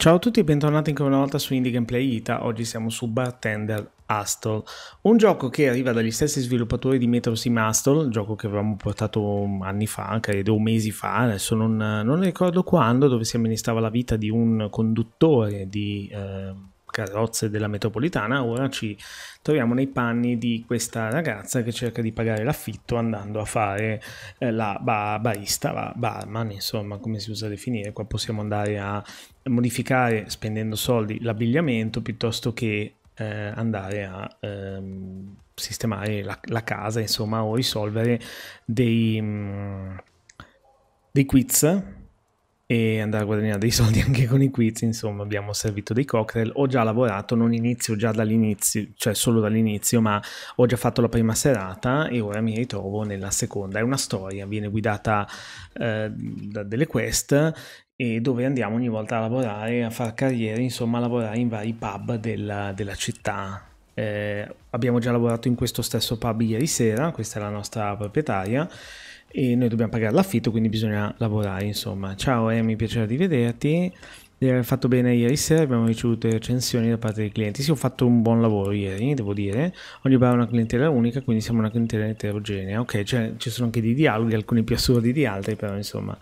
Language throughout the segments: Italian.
Ciao a tutti e bentornati ancora una volta su Indie Gameplay Ita, oggi siamo su Bartender Astol, un gioco che arriva dagli stessi sviluppatori di Metro Sim Astol, un gioco che avevamo portato anni fa, credo mesi fa, adesso non, non ricordo quando, dove si amministrava la vita di un conduttore di... Eh, carrozze della metropolitana, ora ci troviamo nei panni di questa ragazza che cerca di pagare l'affitto andando a fare eh, la ba- barista, la barman, insomma, come si usa definire. Qua possiamo andare a modificare spendendo soldi l'abbigliamento piuttosto che eh, andare a ehm, sistemare la, la, casa, insomma, o risolvere dei, mh, mm, dei quiz e andare a guadagnare dei soldi anche con i quiz, insomma abbiamo servito dei cocktail, ho già lavorato, non inizio già dall'inizio, cioè solo dall'inizio, ma ho già fatto la prima serata e ora mi ritrovo nella seconda. È una storia, viene guidata eh, da delle quest e dove andiamo ogni volta a lavorare, a fare carriere, insomma a lavorare in vari pub della, della città. Eh, abbiamo già lavorato in questo stesso pub ieri sera, questa è la nostra proprietaria e noi dobbiamo pagare l'affitto, quindi bisogna lavorare, insomma. Ciao Amy, piacere di vederti. Di aver fatto bene ieri sera, abbiamo ricevuto recensioni da parte dei clienti. Sì, ho fatto un buon lavoro ieri, devo dire. Ogni bar è una clientela unica, quindi siamo una clientela eterogenea. Ok, cioè, ci sono anche dei dialoghi, alcuni più assurdi di altri, però insomma.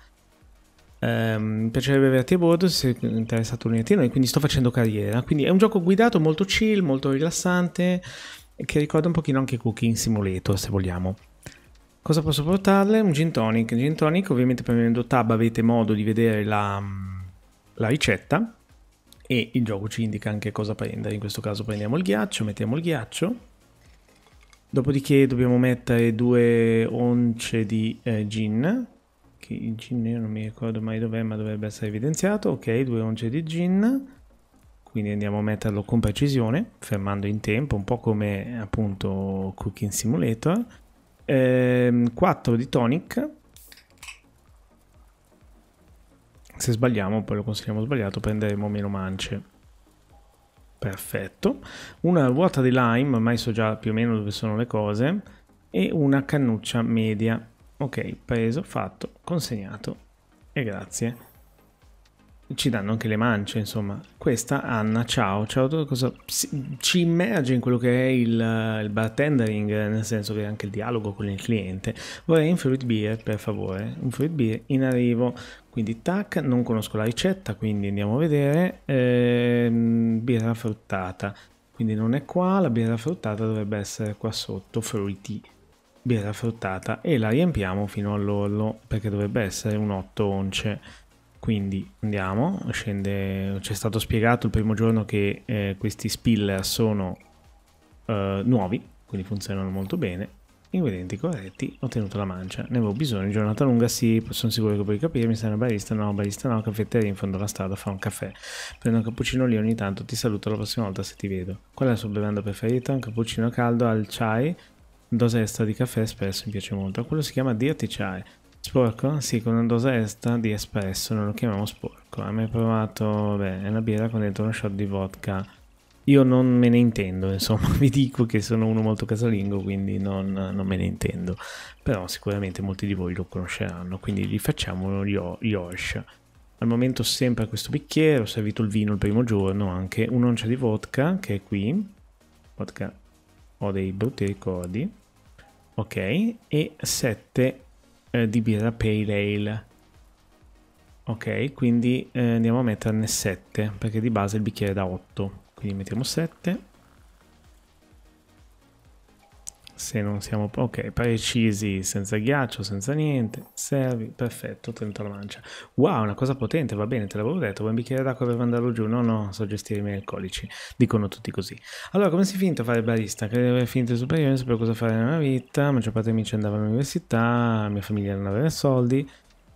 Um, piacerebbe averti a bordo se sei interessato a unirti a noi, quindi sto facendo carriera. Quindi è un gioco guidato molto chill, molto rilassante, che ricorda un pochino anche Cooking Simulator, se vogliamo. Cosa posso portarle? Un gin tonic. Gin tonic, ovviamente premendo tab avete modo di vedere la, la ricetta e il gioco ci indica anche cosa prendere. In questo caso prendiamo il ghiaccio, mettiamo il ghiaccio. Dopodiché dobbiamo mettere due once di eh, gin. Che il gin io non mi ricordo mai dov'è, ma dovrebbe essere evidenziato. Ok, due once di gin. Quindi andiamo a metterlo con precisione, fermando in tempo, un po' come appunto Cooking Simulator ehm, 4 di tonic. Se sbagliamo, poi lo consigliamo sbagliato, prenderemo meno mance. Perfetto. Una ruota di lime, ormai so già più o meno dove sono le cose. E una cannuccia media. Ok, preso, fatto, consegnato. E grazie ci danno anche le mance, insomma. Questa Anna, ciao, ciao, cosa, ci immerge in quello che è il, il, bartendering, nel senso che anche il dialogo con il cliente. Vorrei un fruit beer, per favore, un fruit beer in arrivo. Quindi tac, non conosco la ricetta, quindi andiamo a vedere. Ehm, birra fruttata, quindi non è qua, la birra fruttata dovrebbe essere qua sotto, fruity birra fruttata e la riempiamo fino all'orlo perché dovrebbe essere un 8 once quindi andiamo, scende, ci è stato spiegato il primo giorno che eh, questi spiller sono eh, nuovi, quindi funzionano molto bene. Ingredienti corretti, ho tenuto la mancia, ne avevo bisogno, giornata lunga sì, sono sicuro che puoi capirmi, sei una barista, no, barista no, caffetteria in fondo alla strada, fa un caffè, prendo un cappuccino lì ogni tanto, ti saluto la prossima volta se ti vedo. Qual è la sua bevanda preferita? Un cappuccino caldo al chai, dosa extra di caffè spesso, mi piace molto, quello si chiama Dirty Chai, Sporco? Sì, con una dose extra di espresso, non lo chiamiamo sporco. Hai mai provato, beh, è una birra con dentro uno shot di vodka. Io non me ne intendo, insomma, vi dico che sono uno molto casalingo, quindi non, non me ne intendo. Però sicuramente molti di voi lo conosceranno, quindi gli facciamo gli osh. Al momento sempre questo bicchiere, ho servito il vino il primo giorno, anche un'oncia di vodka che è qui. Vodka, ho dei brutti ricordi. Ok, e 7 eh, di birra Pale Ale. Ok, quindi eh, andiamo a metterne 7, perché di base il bicchiere è da 8. Quindi mettiamo 7. se non siamo ok precisi senza ghiaccio senza niente servi perfetto 30 la mancia wow una cosa potente va bene te l'avevo detto un bicchiere d'acqua per mandarlo giù no no so gestire i miei alcolici dicono tutti così allora come si è finito a fare barista credo di aver finito il superiore non sapevo cosa fare nella mia vita la maggior parte dei miei amici andava all'università la mia famiglia non aveva soldi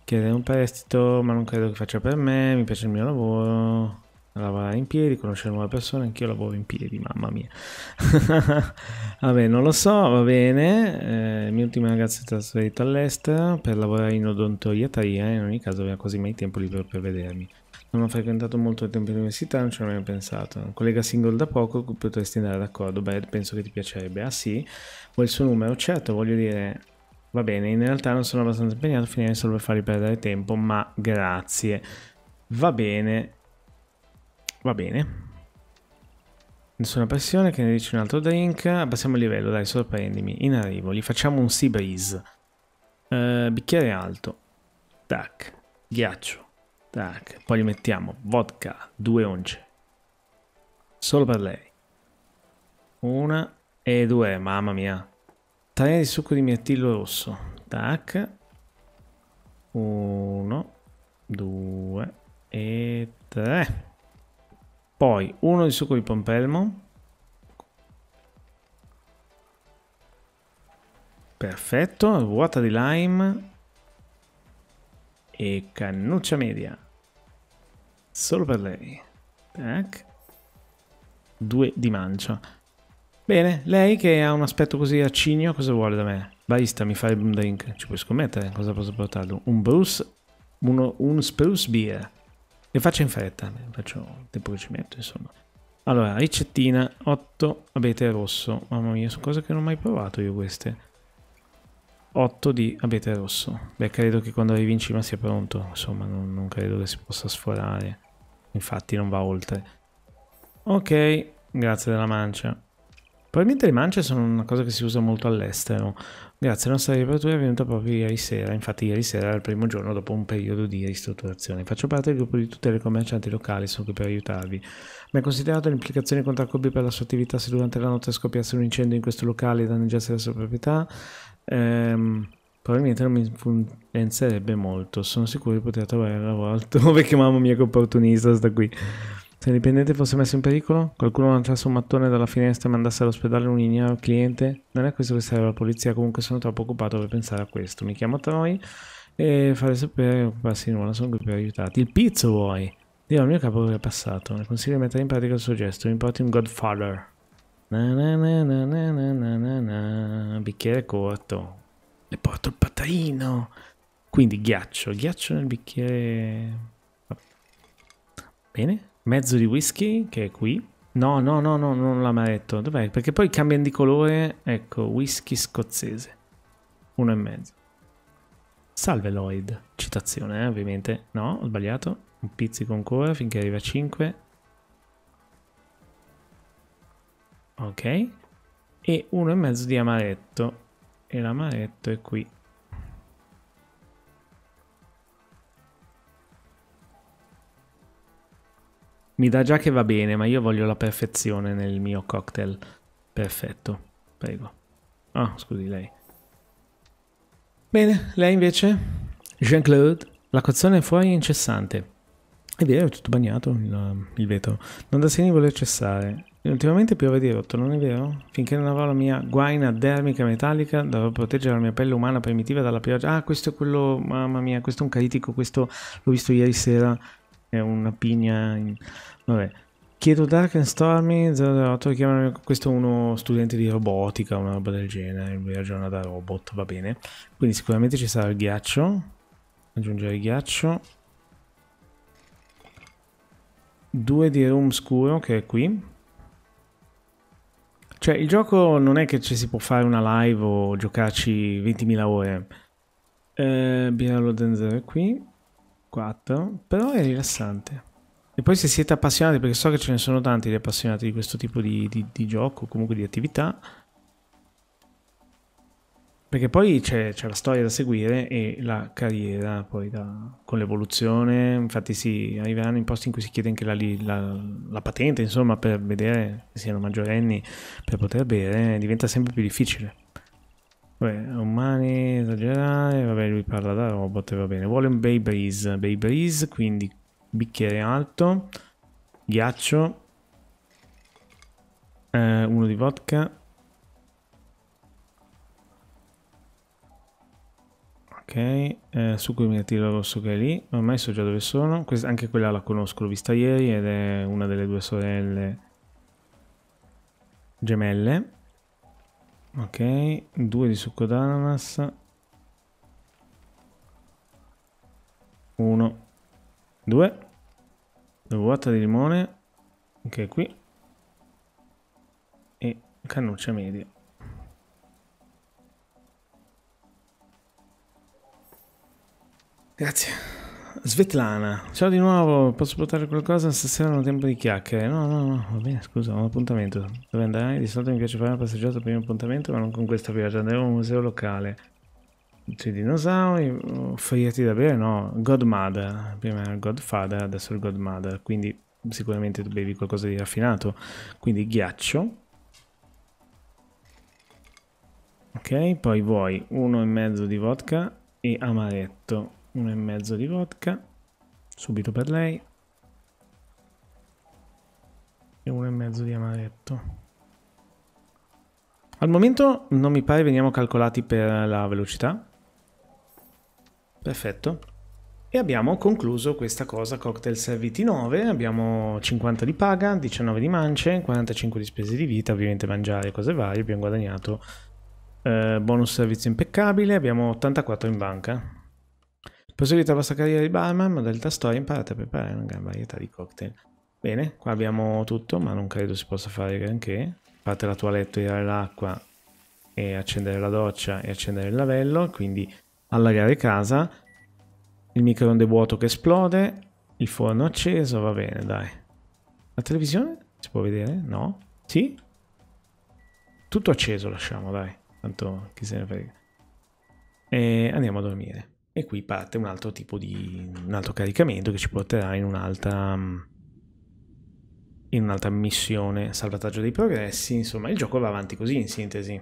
chiedere un prestito ma non credo che faccia per me mi piace il mio lavoro lavorare in piedi, conoscere nuove persone, anch'io lavoro in piedi, mamma mia. vabbè, non lo so, va bene. Eh, mio ultimo ragazzo è trasferito all'estero per lavorare in odontoiatria eh, in ogni caso aveva quasi mai tempo libero per vedermi. Non ho frequentato molto il tempo di università, non ci ho mai pensato. Un collega single da poco, potresti andare d'accordo? Beh, penso che ti piacerebbe. Ah sì? Vuoi il suo numero? Certo, voglio dire... Va bene, in realtà non sono abbastanza impegnato a finire solo per fargli perdere tempo, ma grazie. Va bene, Va bene. Nessuna pressione, che ne dici un altro drink. Abbassiamo il livello, dai, sorprendimi. In arrivo, gli facciamo un sea breeze. Uh, eh, bicchiere alto. Tac. Ghiaccio. Tac. Poi gli mettiamo vodka, due once. Solo per lei. Una e due, mamma mia. Tre di succo di mirtillo rosso. Tac. Uno, due e tre poi uno di succo di pompelmo, perfetto, vuota di lime e cannuccia media, solo per lei, tac, due di mancia. Bene, lei che ha un aspetto così acigno, cosa vuole da me? Baista, mi fai un drink, ci puoi scommettere cosa posso portarlo? Un Bruce, uno, un Spruce Beer. Le faccio in fretta, faccio il tempo che ci metto, insomma. Allora, ricettina, 8, abete rosso. Mamma mia, sono cose che non ho mai provato io queste. 8 di abete rosso. Beh, credo che quando arrivi in cima sia pronto. Insomma, non, non credo che si possa sforare. Infatti non va oltre. Ok, grazie della mancia. Probabilmente le mance sono una cosa che si usa molto all'estero. Grazie alla nostra riapertura è venuta proprio ieri sera, infatti ieri sera era il primo giorno dopo un periodo di ristrutturazione. Faccio parte del gruppo di tutele commercianti locali, sono qui per aiutarvi. Mi ha considerato l'implicazione contro Kobe per la sua attività se durante la notte scoppiasse un incendio in questo locale e danneggiasse la sua proprietà? Ehm, probabilmente non mi influenzerebbe molto, sono sicuro di poter trovare un lavoro altrove che mamma mia che opportunista sta qui. Se il dipendente fosse messo in pericolo, qualcuno lanciasse un mattone dalla finestra e mandasse all'ospedale un ignaro cliente, non è questo che serve alla polizia, comunque sono troppo occupato per pensare a questo. Mi chiamo Troy e fare sapere passi in nulla, sono qui per aiutarti. Il pizzo vuoi? Dio al mio capo che è passato, ne consiglio di mettere in pratica il suo gesto, mi porti un Godfather. Na na na na na na na na bicchiere corto. Le porto il patarino. Quindi ghiaccio, ghiaccio nel bicchiere... Bene mezzo di whisky, che è qui. No, no, no, no, non l'ha mai detto. Dov'è? Perché poi cambiano di colore. Ecco, whisky scozzese. Uno e mezzo. Salve Lloyd. Citazione, eh, ovviamente. No, ho sbagliato. Un pizzico ancora finché arriva a 5. Ok. E uno e mezzo di amaretto. E l'amaretto è qui. Mi dà già che va bene, ma io voglio la perfezione nel mio cocktail. Perfetto, prego. Ah, oh, scusi lei. Bene, lei invece? Jean-Claude, la cozzone fuori è incessante. È vero, è tutto bagnato il, um, il vetro. Non da segni voler cessare. Ultimamente piove di rotto, non è vero? Finché non avrò la mia guaina dermica metallica, dovrò proteggere la mia pelle umana primitiva dalla pioggia. Ah, questo è quello, mamma mia, questo è un caritico, questo l'ho visto ieri sera è una pigna. In... Vabbè. Chiedo Dark and Stormy 008 chiamano questo è uno studente di robotica, una roba del genere, lui ragiona da robot, va bene. Quindi sicuramente ci sarà il ghiaccio, aggiungere il ghiaccio. 2 di room scuro che è qui. Cioè il gioco non è che ci si può fare una live o giocarci 20.000 ore. Eh, Birello Denzer è qui. 4, però è rilassante. E poi se siete appassionati, perché so che ce ne sono tanti di appassionati di questo tipo di, di, di gioco, comunque di attività, perché poi c'è, la storia da seguire e la carriera poi da, con l'evoluzione, infatti si arriveranno in posti in cui si chiede anche la, la, la patente, insomma, per vedere se siano maggiorenni per poter bere, diventa sempre più difficile. Vabbè, umani esagerare, vabbè lui parla da robot, va bene. Vuole un Bay Breeze, Bay Breeze, quindi bicchiere alto, ghiaccio, eh, uno di vodka. Ok, eh, succo di mirtillo rosso che è lì, ormai so già dove sono. Questa, anche quella la conosco, l'ho vista ieri ed è una delle due sorelle gemelle. Ok, due di succo d'ananas. Uno, due, due vuota di limone, ok qui, e cannuccia media. Grazie. Svetlana, ciao di nuovo, posso portare qualcosa? Stasera non ho tempo di chiacchiere. No, no, no, va bene, scusa, ho un appuntamento. Dove andrai? Di solito mi piace fare una passeggiata prima appuntamento, ma non con questa pioggia, andremo a un museo locale. C'è i dinosauri, offrirti oh, da bere? No, Godmother, prima era Godfather, adesso il Godmother, quindi sicuramente tu bevi qualcosa di raffinato. Quindi ghiaccio. Ok, poi vuoi uno e mezzo di vodka e amaretto uno e mezzo di vodka, subito per lei, e uno e mezzo di amaretto. Al momento non mi pare veniamo calcolati per la velocità. Perfetto. E abbiamo concluso questa cosa, cocktail serviti 9, abbiamo 50 di paga, 19 di mance, 45 di spese di vita, ovviamente mangiare cose varie, abbiamo guadagnato eh, bonus servizio impeccabile, abbiamo 84 in banca. Proseguite la vostra carriera di barman, modalità storia, imparate a preparare una gran varietà di cocktail. Bene, qua abbiamo tutto, ma non credo si possa fare granché. Fate la toilette, tirare l'acqua e accendere la doccia e accendere il lavello, quindi allagare casa. Il microonde vuoto che esplode, il forno acceso, va bene, dai. La televisione? Si può vedere? No? Sì? Tutto acceso lasciamo, dai. Tanto chi se ne frega. E andiamo a dormire e qui parte un altro tipo di un altro caricamento che ci porterà in un'altra in un'altra missione salvataggio dei progressi insomma il gioco va avanti così in sintesi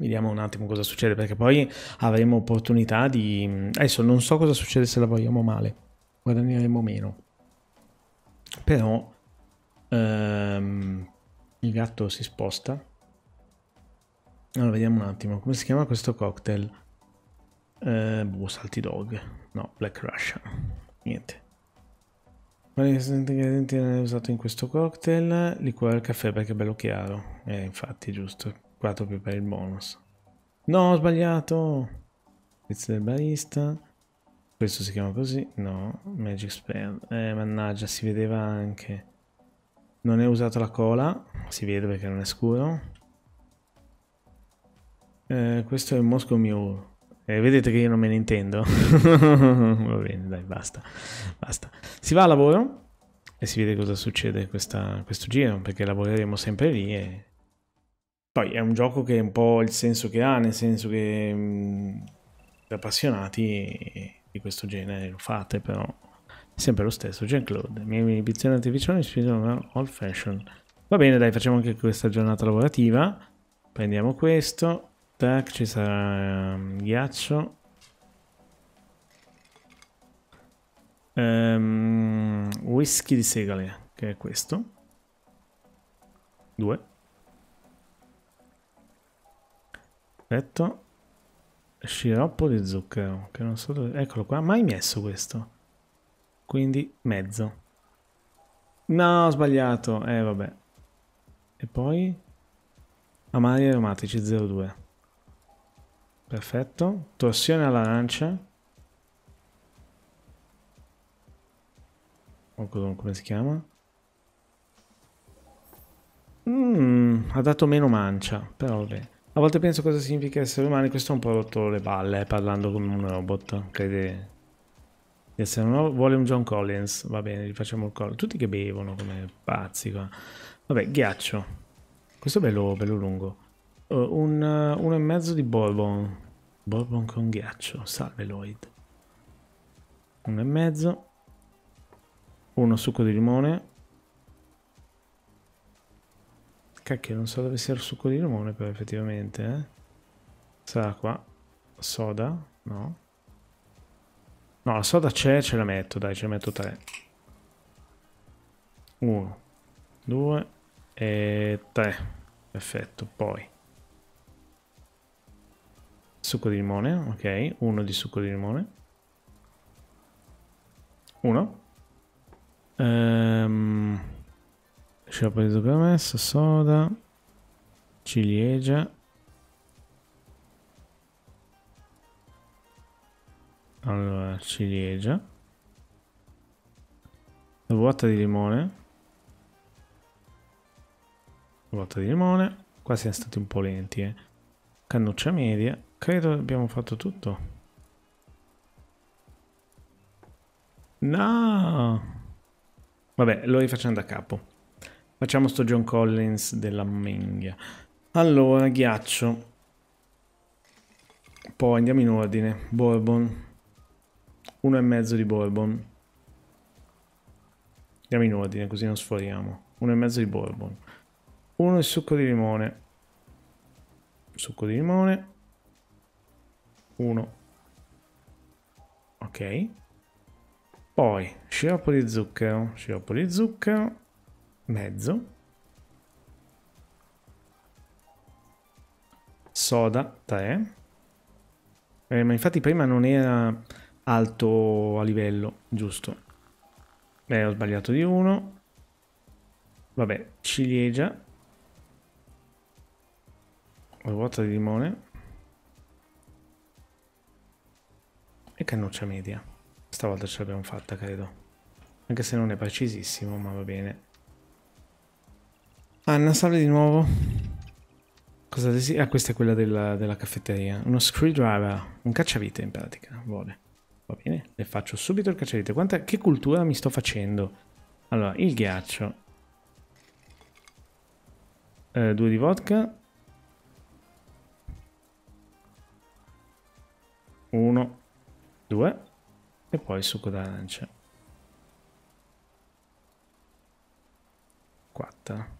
vediamo un attimo cosa succede perché poi avremo opportunità di adesso non so cosa succede se lavoriamo male guadagneremo meno però ehm, il gatto si sposta allora vediamo un attimo come si chiama questo cocktail eh, boh, Salty Dog. No, Black Russia. Niente. Quali ingredienti hanno usato in questo cocktail? Liquore al caffè perché è bello chiaro. Eh, infatti, giusto. 4 per il bonus. No, ho sbagliato! Pezzo del barista. Questo si chiama così? No, Magic Spell. Eh, mannaggia, si vedeva anche. Non è usata la cola, si vede perché non è scuro. Eh, questo è Moscow Mule. Eh, vedete che io non me ne intendo. Va bene, dai, basta. basta. Si va a lavoro e si vede cosa succede questa, questo giro, perché lavoreremo sempre lì e... Poi è un gioco che è un po' il senso che ha, nel senso che da mm, appassionati di questo genere lo fate, però è sempre lo stesso. Jean-Claude, mia inibizione artificiale si chiama old fashion. Va bene, dai, facciamo anche questa giornata lavorativa. Prendiamo questo, Tac, ci sarà ehm, ghiaccio. Um, whisky di segale, che è questo. Due. Perfetto. Sciroppo di zucchero, che non so dove... Eccolo qua, mai messo questo. Quindi mezzo. No, ho sbagliato. Eh, vabbè. E poi... Amari aromatici 02. Perfetto. Torsione all'arancia. O come si chiama? Mm, ha dato meno mancia, però vabbè. A volte penso cosa significa essere umani, questo è un po' rotto le balle, eh, parlando con un robot, crede di essere un robot. Vuole un John Collins, va bene, gli facciamo il collo. Tutti che bevono come pazzi qua. Vabbè, ghiaccio. Questo è bello, bello lungo. Oh, un, eh, uno e mezzo di Bourbon. Bourbon con ghiaccio. Salve Lloyd. Uno e mezzo. Uno succo di limone. Cacchio, non so dove sia il succo di limone però effettivamente. Eh? Sarà qua. Soda? No. No, la soda c'è, ce la metto, dai, ce la metto tre. Uno, due e tre. Perfetto, poi Succo di limone, ok. Uno di succo di limone. Uno. Ehm... Sciroppo di zucchero messo, soda, ciliegia. Allora, ciliegia. Vuota di limone. Vuota di limone. Qua siamo stati un po' lenti, eh. Cannuccia media. Credo abbiamo fatto tutto. No! Vabbè, lo rifacciamo da capo. Facciamo sto John Collins della menghia. Allora, ghiaccio. Poi andiamo in ordine. Bourbon. Uno e mezzo di Bourbon. Andiamo in ordine, così non sforiamo. Uno e mezzo di Bourbon. Uno e succo di limone. Succo di limone. 1. Ok. Poi sciroppo di zucchero, sciroppo di zucchero, mezzo. Soda 3. Eh, ma infatti prima non era alto a livello, giusto? Beh, ho sbagliato di 1. Vabbè, ciliegia. Ruota di limone. e cannuccia media. Stavolta ce l'abbiamo fatta, credo. Anche se non è precisissimo, ma va bene. Anna, salve di nuovo. Cosa desidera? Ah, questa è quella della, della caffetteria. Uno screwdriver, un cacciavite in pratica, vuole. Va bene, le faccio subito il cacciavite. Quanta... Che cultura mi sto facendo? Allora, il ghiaccio. Eh, due di vodka. Uno due e poi il succo d'arancia. Quattro.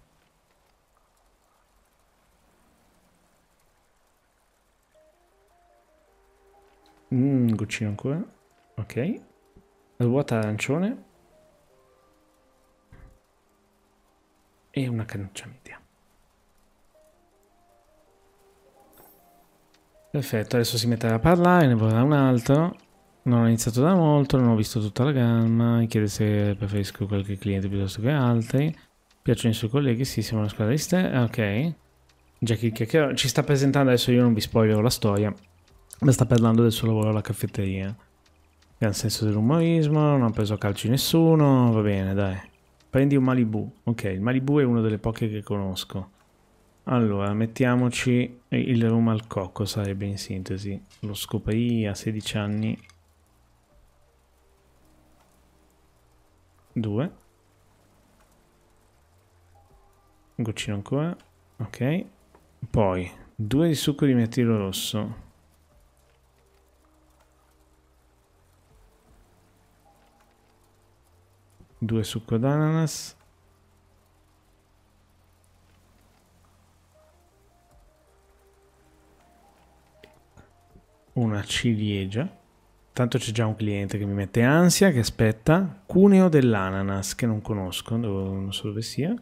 Mmm, cucino ancora. Ok. Ruota arancione. E una cannuccia media. Perfetto, adesso si metterà a parlare, ne vorrà un altro. Non ho iniziato da molto, non ho visto tutta la gamma, mi chiede se preferisco qualche cliente piuttosto che altri. Piacciono i suoi colleghi, sì, siamo una squadra di ste... Ah, ok. Jack il chiacchiero ci sta presentando, adesso io non vi spoilerò la storia, ma sta parlando del suo lavoro alla caffetteria. Gran senso dell'umorismo, non ha preso a calci nessuno, va bene, dai. Prendi un Malibu. Ok, il Malibu è uno delle poche che conosco. Allora, mettiamoci il rum al cocco, sarebbe in sintesi. Lo scoprì a 16 anni 2 un goccino ancora ok poi 2 di succo di mirtillo rosso due succo d'ananas una ciliegia Intanto c'è già un cliente che mi mette ansia, che aspetta. Cuneo dell'ananas, che non conosco, non so dove sia.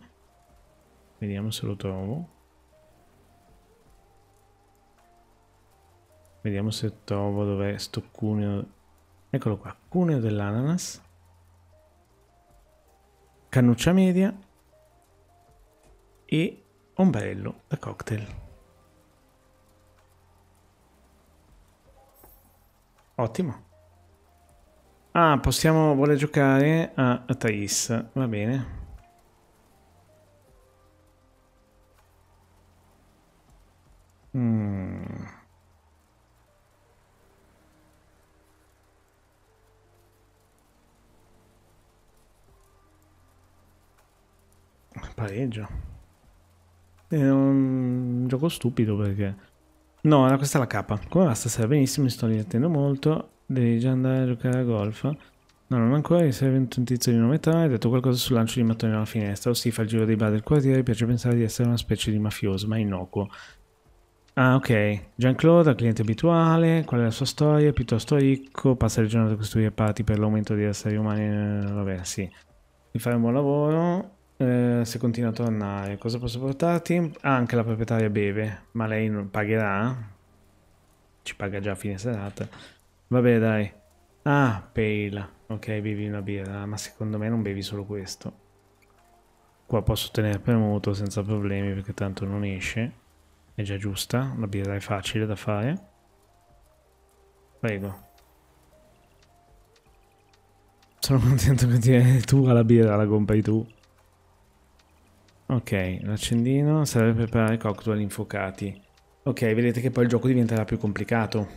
Vediamo se lo trovo. Vediamo se trovo dov'è sto cuneo. Eccolo qua, cuneo dell'ananas. Cannuccia media. E ombrello da cocktail. Ottimo. Ah, possiamo... vuole giocare a, a Thais, va bene. Mm. Pareggio. Eh, è un gioco stupido perché No, era questa la capa. Come va stasera? Benissimo, mi sto divertendo molto. Devi già andare a giocare a golf. No, non ancora, mi serve un tizio di 9 hai detto qualcosa sul lancio di mattoni alla finestra, o si fa il giro dei bar del quartiere, piace pensare di essere una specie di mafioso, ma innocuo. Ah, ok. Jean-Claude, cliente abituale, qual è la sua storia? Piuttosto ricco, passa il giorno a costruire parti per l'aumento di esseri umani. Eh, vabbè, sì. Di fare un buon lavoro. Eh, se continua a tornare, cosa posso portarti? Ah, anche la proprietaria beve, ma lei non pagherà? Ci paga già a fine serata. Vabbè, dai. Ah, pale. Ok, bevi una birra, ma secondo me non bevi solo questo. Qua posso tenere premuto senza problemi perché tanto non esce. È già giusta, la birra è facile da fare. Prego. Sono contento che ti è tu alla birra la compri tu. Ok, l'accendino serve per preparare i cocktail infuocati. Ok, vedete che poi il gioco diventerà più complicato.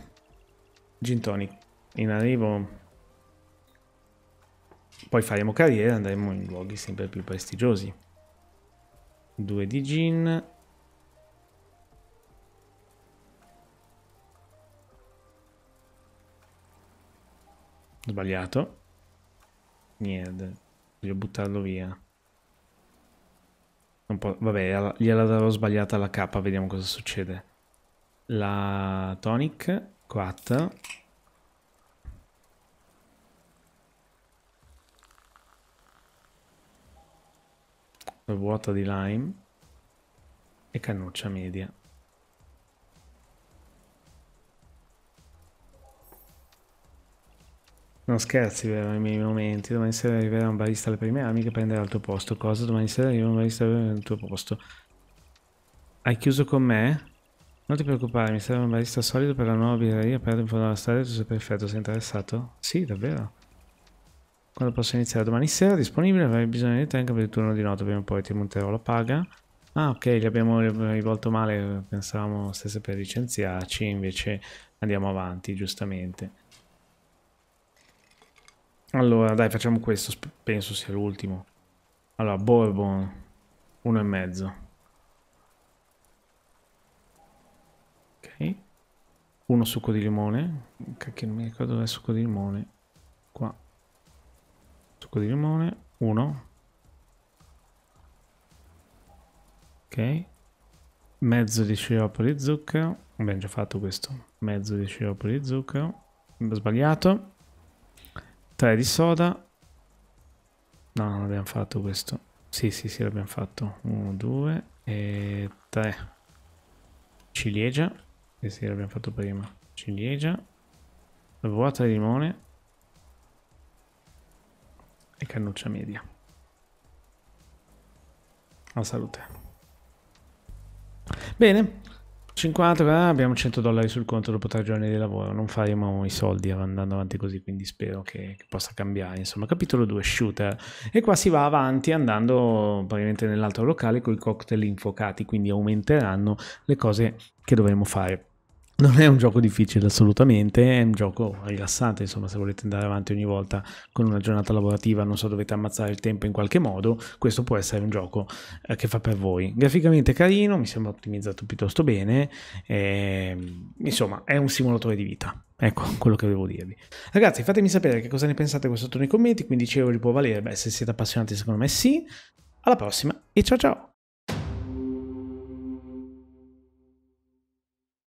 Gin tonic. In arrivo. Poi faremo carriera e andremo in luoghi sempre più prestigiosi. Due di gin. Sbagliato. Niente. Voglio buttarlo via vabbè, gliela darò sbagliata la K, vediamo cosa succede. La tonic, 4. La vuota di lime e cannuccia media. Non scherzi, vero, i miei momenti. Domani sera arriverà un barista alle prime armi che prenderà il tuo posto. Cosa? Domani sera arriverà un barista al tuo posto. Hai chiuso con me? Non ti preoccupare, mi serve un barista solido per la nuova birreria Perdo in fondo alla strada. Tu sei perfetto, sei interessato? Sì, davvero. Quando posso iniziare? Domani sera disponibile, avrai bisogno di te anche per il turno di notte, prima o poi ti monterò la paga. Ah ok, gli abbiamo rivolto male, pensavamo stesse per licenziarci, invece andiamo avanti, giustamente. Allora, dai, facciamo questo. Penso sia l'ultimo. Allora, Bourbon. Uno e mezzo. Ok. Uno succo di limone. Cacchio, non mi ricordo dove è il succo di limone. Qua. Succo di limone. Uno. Ok. Mezzo di sciroppo di zucchero. Abbiamo già fatto questo. Mezzo di sciroppo di zucchero. Sbagliato. 3 di soda. No, non abbiamo fatto questo. Sì, sì, sì, l'abbiamo fatto. 1, 2 e 3. Ciliegia. Sì, sì, l'abbiamo fatto prima. Ciliegia. Vuota di limone. E cannuccia media. La salute. Bene, 50, eh, abbiamo 100 dollari sul conto dopo tre giorni di lavoro, non faremo i soldi andando avanti così, quindi spero che, che possa cambiare. Insomma, capitolo 2, shooter. E qua si va avanti andando probabilmente nell'altro locale con i cocktail infuocati, quindi aumenteranno le cose che dovremo fare. Non è un gioco difficile assolutamente, è un gioco rilassante, insomma, se volete andare avanti ogni volta con una giornata lavorativa, non so, dovete ammazzare il tempo in qualche modo, questo può essere un gioco eh, che fa per voi. Graficamente carino, mi sembra ottimizzato piuttosto bene, eh, insomma, è un simulatore di vita. Ecco quello che volevo dirvi. Ragazzi, fatemi sapere che cosa ne pensate qua sotto nei commenti, 15 euro li può valere, beh, se siete appassionati secondo me sì. Alla prossima e ciao ciao!